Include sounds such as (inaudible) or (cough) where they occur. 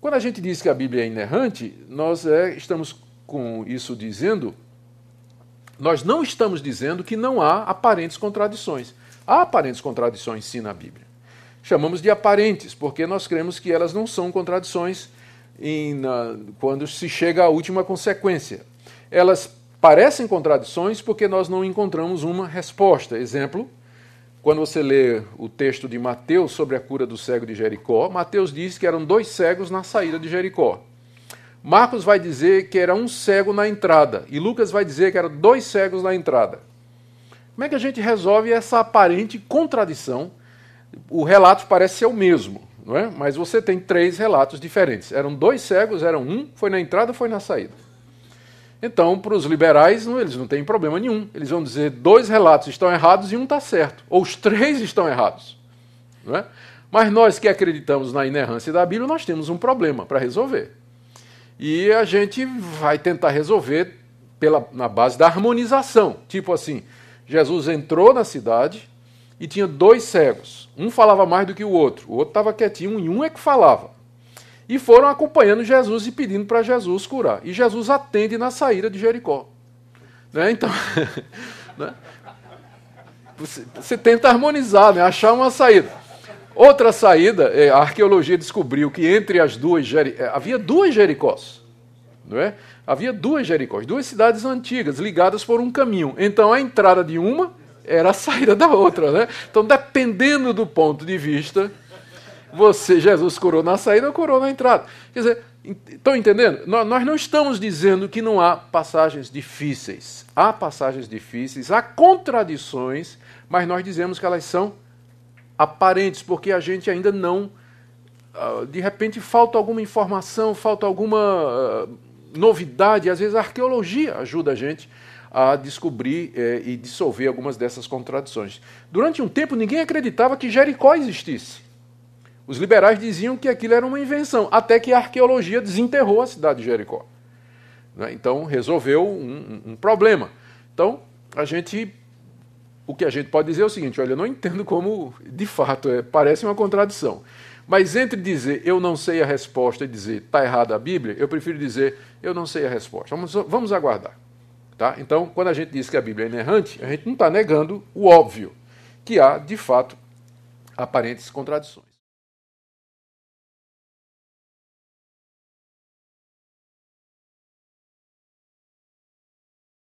Quando a gente diz que a Bíblia é inerrante, nós é, estamos com isso dizendo, nós não estamos dizendo que não há aparentes contradições. Há aparentes contradições sim na Bíblia. Chamamos de aparentes, porque nós cremos que elas não são contradições em, na, quando se chega à última consequência. Elas parecem contradições porque nós não encontramos uma resposta. Exemplo, quando você lê o texto de Mateus sobre a cura do cego de Jericó, Mateus diz que eram dois cegos na saída de Jericó. Marcos vai dizer que era um cego na entrada e Lucas vai dizer que eram dois cegos na entrada. Como é que a gente resolve essa aparente contradição? O relato parece ser o mesmo, não é? Mas você tem três relatos diferentes. Eram dois cegos, era um, foi na entrada, foi na saída. Então, para os liberais, não, eles não têm problema nenhum. Eles vão dizer dois relatos estão errados e um está certo. Ou os três estão errados. Não é? Mas nós que acreditamos na inerrância da Bíblia, nós temos um problema para resolver. E a gente vai tentar resolver pela, na base da harmonização. Tipo assim, Jesus entrou na cidade e tinha dois cegos. Um falava mais do que o outro, o outro estava quietinho e um é que falava e foram acompanhando Jesus e pedindo para Jesus curar. E Jesus atende na saída de Jericó. Né? Então, (laughs) né? Você, você, tenta harmonizar, né? achar uma saída. Outra saída, é, a arqueologia descobriu que entre as duas é, havia duas Jericós. Não é? Havia duas Jericós, duas cidades antigas ligadas por um caminho. Então a entrada de uma era a saída da outra. Né? Então, dependendo do ponto de vista, você, Jesus curou na saída ou curou na entrada? Quer dizer, estão entendendo? Nós não estamos dizendo que não há passagens difíceis. Há passagens difíceis, há contradições, mas nós dizemos que elas são aparentes, porque a gente ainda não. Ah, de repente falta alguma informação, falta alguma ah, novidade. Às vezes a arqueologia ajuda a gente a descobrir eh, e dissolver algumas dessas contradições. Durante um tempo, ninguém acreditava que Jericó existisse. Os liberais diziam que aquilo era uma invenção, até que a arqueologia desenterrou a cidade de Jericó. Né? Então, resolveu um, um, problema. Então, a gente. O que a gente pode dizer é o seguinte: olha, eu não entendo como, de fato, é, parece uma contradição. Mas entre dizer eu não sei a resposta e dizer está errada a Bíblia, eu prefiro dizer eu não sei a resposta. Vamos, vamos aguardar. Tá? Então, quando a gente diz que a Bíblia é inerrante, a gente não está negando o óbvio, que há, de fato, aparentes contradições.